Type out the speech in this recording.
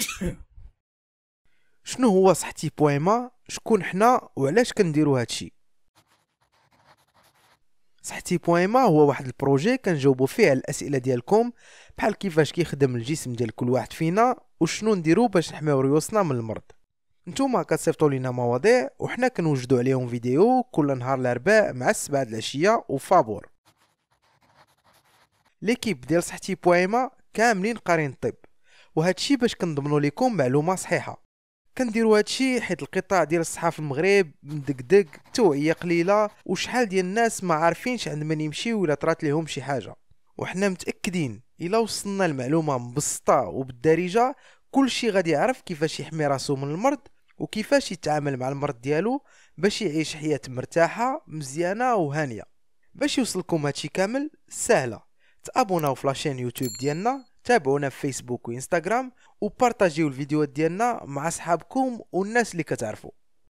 شنو هو صحتي بويما شكون حنا وعلاش كنديرو هادشي صحتي بويما هو واحد البروجي كنجاوبو فيه على الاسئله ديالكم بحال كيفاش كيخدم الجسم ديال كل واحد فينا وشنو نديرو باش نحميو ريوسنا من المرض نتوما كتصيفطوا لينا مواضيع وحنا كنوجدوا عليهم فيديو كل نهار الاربعاء مع السبعة د العشيه وفابور ليكيب ديال صحتي بويما كاملين قارين الطب وهادشي باش كنضمنوا لكم معلومه صحيحه كنديروا هادشي حيت القطاع ديال الصحه في المغرب مدقدق توعيه قليله وشحال ديال الناس ما عارفينش عند من يمشيو ولا طرات لهم شي حاجه وحنا متاكدين الا وصلنا المعلومه مبسطه وبالدارجه كلشي غادي يعرف كيفاش يحمي راسو من المرض وكيفاش يتعامل مع المرض ديالو باش يعيش حياه مرتاحه مزيانه وهانيه باش يوصلكم هادشي كامل سهله تابوناو في لاشين يوتيوب ديالنا تابعونا في فيسبوك وانستغرام وبارطاجيو الفيديوهات ديالنا مع اصحابكم والناس اللي كتعرفوا